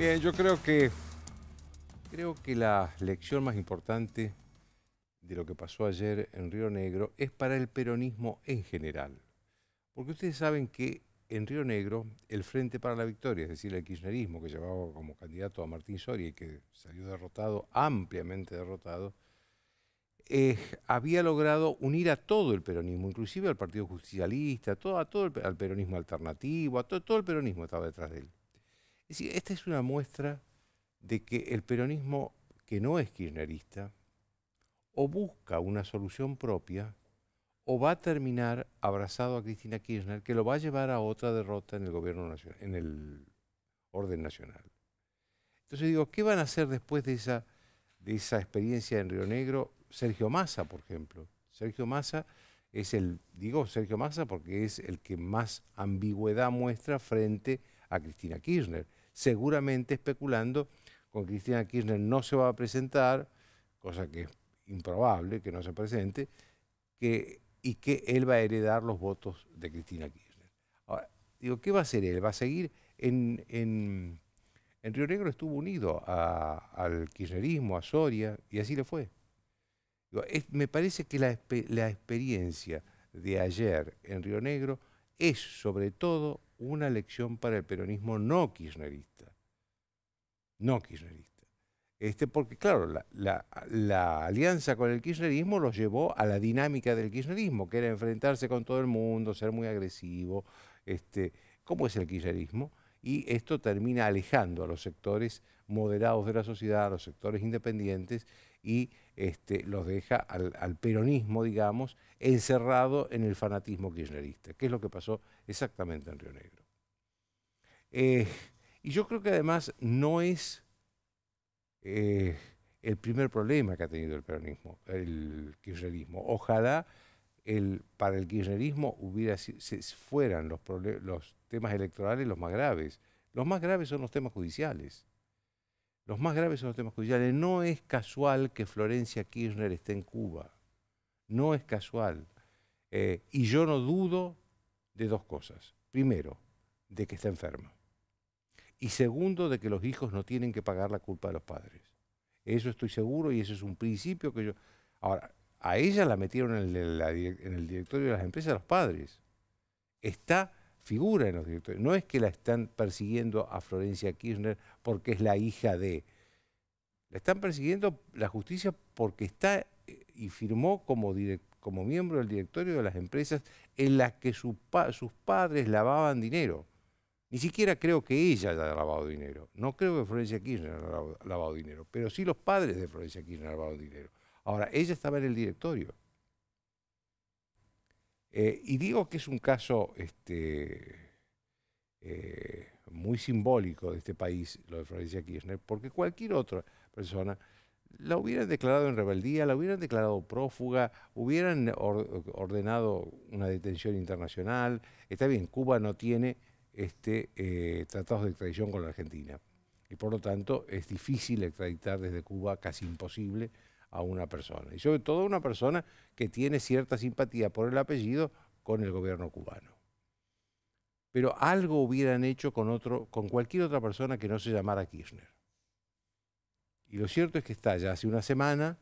Bien, yo creo que, creo que la lección más importante de lo que pasó ayer en Río Negro es para el peronismo en general. Porque ustedes saben que en Río Negro el Frente para la Victoria, es decir, el kirchnerismo que llevaba como candidato a Martín Soria y que salió derrotado, ampliamente derrotado, eh, había logrado unir a todo el peronismo, inclusive al Partido Justicialista, todo, a todo el, al peronismo alternativo, a todo el peronismo estaba detrás de él esta es una muestra de que el peronismo que no es kirchnerista o busca una solución propia o va a terminar abrazado a Cristina Kirchner que lo va a llevar a otra derrota en el gobierno nacional, en el orden nacional. Entonces digo, ¿qué van a hacer después de esa, de esa experiencia en Río Negro? Sergio Massa, por ejemplo. Sergio Massa es el, digo Sergio Massa porque es el que más ambigüedad muestra frente a Cristina Kirchner seguramente especulando con Cristina Kirchner no se va a presentar, cosa que es improbable que no se presente, que, y que él va a heredar los votos de Cristina Kirchner. Ahora, digo, ¿qué va a hacer él? ¿Va a seguir en, en, Río Negro? Estuvo unido al kirchnerismo, a Soria, y así le fue. me parece que la, la experiencia de ayer en Río Negro es sobre todo una lección para el peronismo no kirchnerista. No kirchnerista. Este, porque claro, la, alianza con el kirchnerismo los llevó a la dinámica del kirchnerismo, que era enfrentarse con todo el mundo, ser muy agresivo. Este, ¿Cómo es el kirchnerismo? y esto termina alejando a los sectores moderados de la sociedad, a los sectores independientes y este, los deja al, peronismo, digamos, encerrado en el fanatismo kirchnerista, que es lo que pasó exactamente en Río Negro. Eh, y yo creo que además no es eh, el primer problema que ha tenido el peronismo, el kirchnerismo. Ojalá el, para el kirchnerismo hubiera, se, fueran los, los temas electorales los más graves. Los más graves son los temas judiciales. Los más graves son los temas judiciales. No es casual que Florencia Kirchner esté en Cuba. No es casual. Eh, y yo no dudo de dos cosas. Primero, de que está enferma. Y segundo, de que los hijos no tienen que pagar la culpa de los padres. Eso estoy seguro y ese es un principio que yo... Ahora, a ella la metieron en el, directorio de las empresas de los padres. Está figura en los directorios. No es que la están persiguiendo a Florencia Kirchner porque es la hija de... La están persiguiendo la justicia porque está eh, y firmó como, como miembro del directorio de las empresas en las que sus padres lavaban dinero. Ni siquiera creo que ella haya lavado dinero. No creo que Florencia Kirchner haya lavado, lavado dinero, pero sí los padres de Florencia Kirchner han lavado dinero. Ahora, ella estaba en el directorio. Eh, y digo que es un caso este, eh, muy simbólico de este país, lo de Florencia Kirchner, porque cualquier otra persona la hubieran declarado en rebeldía, la hubieran declarado prófuga, hubieran ordenado una detención internacional. Está bien, Cuba no tiene este, eh, tratados de extradición con la Argentina. Y por lo tanto es difícil extraditar desde Cuba, casi imposible, a una persona. Y sobre todo a una persona que tiene cierta simpatía por el apellido con el gobierno cubano. Pero algo hubieran hecho con, otro, con cualquier otra persona que no se llamara Kirchner. Y lo cierto es que está ya hace una semana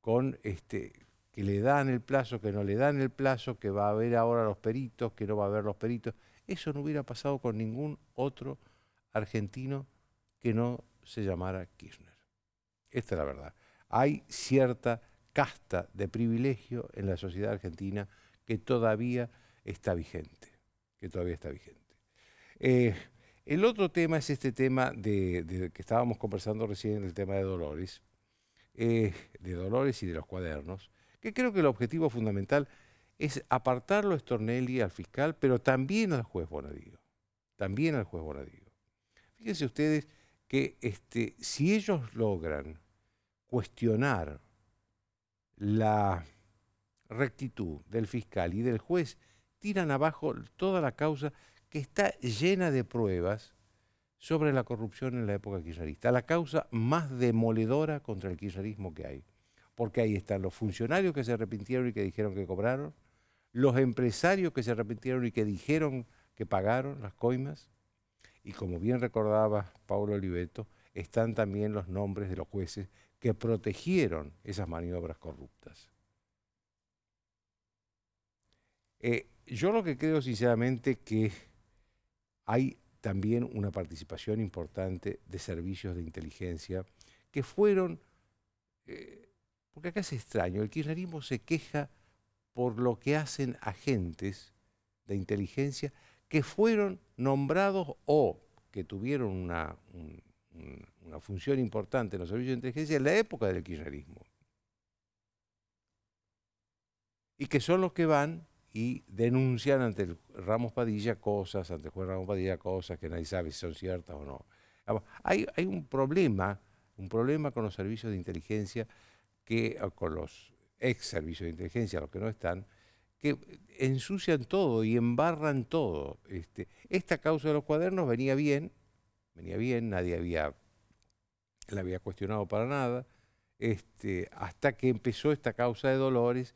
con este, que le dan el plazo, que no le dan el plazo, que va a haber ahora los peritos, que no va a haber los peritos. Eso no hubiera pasado con ningún otro argentino que no se llamara Kirchner. Esta es la verdad hay cierta casta de privilegio en la sociedad argentina que todavía está vigente, que todavía está vigente. Eh, el otro tema es este tema de, que estábamos conversando recién, el tema de Dolores, eh, de Dolores y de los cuadernos, que creo que el objetivo fundamental es apartarlo a Stornelli, al fiscal, pero también al juez Bonadío. También al juez Bonadío. Fíjense ustedes que este, si ellos logran cuestionar la rectitud del fiscal y del juez, tiran abajo toda la causa que está llena de pruebas sobre la corrupción en la época kirchnerista, la causa más demoledora contra el kirchnerismo que hay. Porque ahí están los funcionarios que se arrepintieron y que dijeron que cobraron, los empresarios que se arrepintieron y que dijeron que pagaron las coimas, y como bien recordaba Paulo Oliveto, están también los nombres de los jueces que protegieron esas maniobras corruptas. Eh, yo lo que creo sinceramente que hay también una participación importante de servicios de inteligencia que fueron, eh, porque acá es extraño, el kirchnerismo se queja por lo que hacen agentes de inteligencia que fueron nombrados o que tuvieron una, una función importante en los servicios de inteligencia en la época del kirchnerismo. Y que son los que van y denuncian ante Ramos Padilla cosas, ante el juez Ramos Padilla cosas que nadie sabe si son ciertas o no. Hay, hay un problema, un problema con los servicios de inteligencia, que, con los ex servicios de inteligencia, los que no están, que ensucian todo y embarran todo. Este, esta causa de los cuadernos venía bien, venía bien, nadie había, la había cuestionado para nada, este, hasta que empezó esta causa de Dolores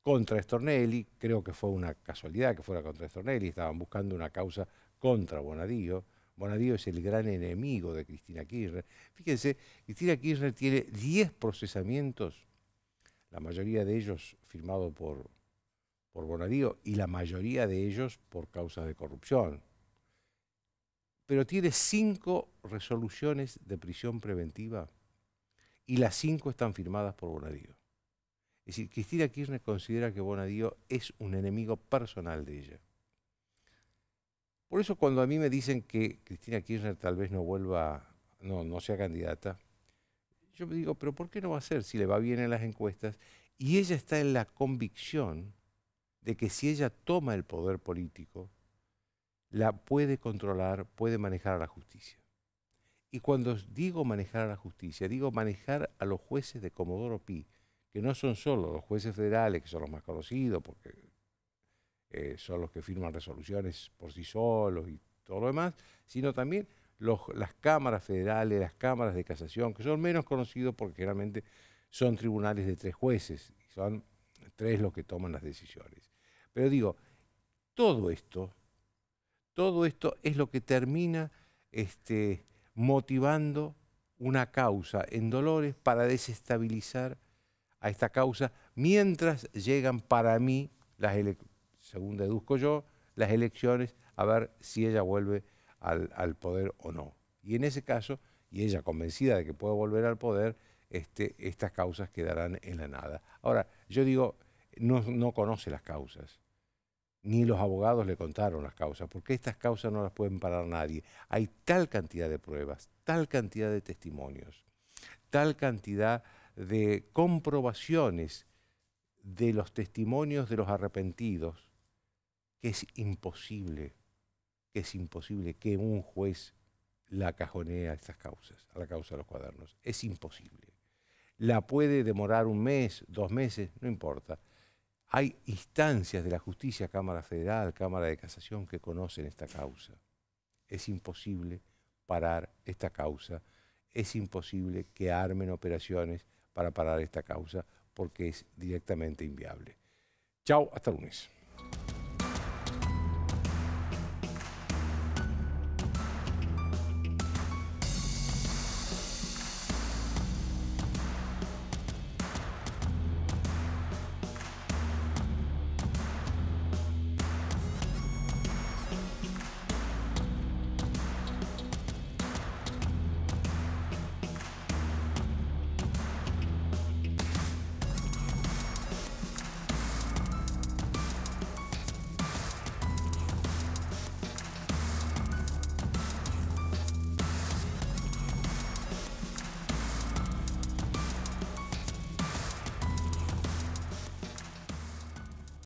contra Estornelli creo que fue una casualidad que fuera contra Estornelli estaban buscando una causa contra Bonadío, Bonadío es el gran enemigo de Cristina Kirchner. Fíjense, Cristina Kirchner tiene 10 procesamientos, la mayoría de ellos firmados por, por Bonadío y la mayoría de ellos por causas de corrupción pero tiene cinco resoluciones de prisión preventiva y las cinco están firmadas por Bonadío. Es decir, Cristina Kirchner considera que Bonadío es un enemigo personal de ella. Por eso cuando a mí me dicen que Cristina Kirchner tal vez no vuelva, no, no sea candidata, yo me digo, pero ¿por qué no va a ser si le va bien en las encuestas? Y ella está en la convicción de que si ella toma el poder político, la puede controlar, puede manejar a la justicia. Y cuando digo manejar a la justicia, digo manejar a los jueces de Comodoro Pi, que no son solo los jueces federales, que son los más conocidos, porque eh, son los que firman resoluciones por sí solos y todo lo demás, sino también las cámaras federales, las cámaras de casación, que son menos conocidos porque generalmente son tribunales de tres jueces, y son tres los que toman las decisiones. Pero digo, todo esto todo esto es lo que termina este, motivando una causa en Dolores para desestabilizar a esta causa mientras llegan para mí, las según deduzco yo, las elecciones a ver si ella vuelve al, poder o no. Y en ese caso, y ella convencida de que puede volver al poder, este, estas causas quedarán en la nada. Ahora, yo digo, no conoce las causas ni los abogados le contaron las causas, porque estas causas no las pueden parar nadie. Hay tal cantidad de pruebas, tal cantidad de testimonios, tal cantidad de comprobaciones de los testimonios de los arrepentidos, que es imposible, que es imposible que un juez la cajonee a estas causas, a la causa de los cuadernos. Es imposible. La puede demorar un mes, dos meses, no importa hay instancias de la justicia, Cámara Federal, Cámara de Casación, que conocen esta causa. Es imposible parar esta causa. Es imposible que armen operaciones para parar esta causa porque es directamente inviable. Chao, hasta lunes.